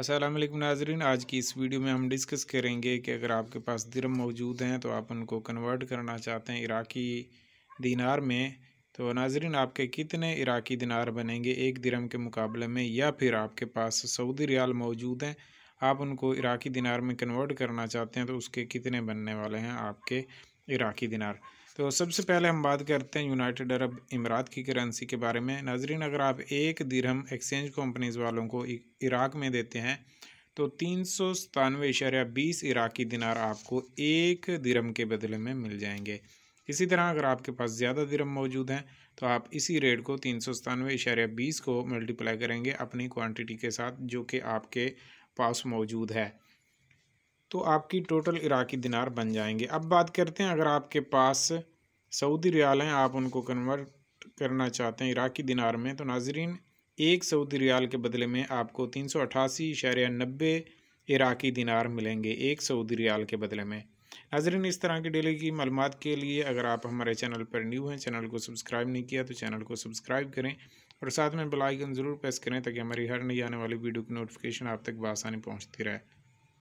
असलम नाजरीन आज की इस वीडियो में हम डिस्कस करेंगे कि अगर आपके पास दरम मौजूद हैं तो आप उनको कन्वर्ट करना चाहते हैं इराकी दिनार में तो नाजरीन आपके कितने इराकी दिनार बनेंगे एक दरम के मुकाबले में या फिर आपके पास सऊदी रियाल मौजूद हैं आप उनको इराकी दिनार में कन्वर्ट करना चाहते हैं तो उसके कितने बनने वाले हैं आपके इराकी दिनार तो सबसे पहले हम बात करते हैं यूनाइटेड अरब इमारात की करेंसी के बारे में नाजरीन अगर आप एक दिरहम एक्सचेंज कंपनीज़ वालों को इराक में देते हैं तो तीन सौ सतानवे इशारा बीस इराकी दिनार आपको एक दिरहम के बदले में मिल जाएंगे इसी तरह अगर आपके पास ज़्यादा दिरहम मौजूद हैं तो आप इसी रेट को तीन सौ सतानवे इशारा बीस को मल्टीप्लाई करेंगे अपनी क्वान्टिटी के साथ जो कि आपके पास मौजूद है तो आपकी टोटल इराकी दिनार बन जाएंगे अब बात करते हैं अगर आपके पास सऊदी रियाल हैं आप उनको कन्वर्ट करना चाहते हैं इराकी दिनार में तो नाजरीन एक सऊदी रियाल के बदले में आपको तीन सौ अठासी इशारिया नब्बे इराकी दिनार मिलेंगे एक सऊदी रियाल के बदले में नाजरीन इस तरह की डेली की मालूम के लिए अगर आप हमारे चैनल पर न्यू हैं चैनल को सब्सक्राइब नहीं किया तो चैनल को सब्सक्राइब करें और साथ में बेल आइकन ज़रूर प्रेस करें ताकि हमारी हर नई आने वाली वीडियो की नोटिफिकेशन आप तक बसानी पहुँचती रहे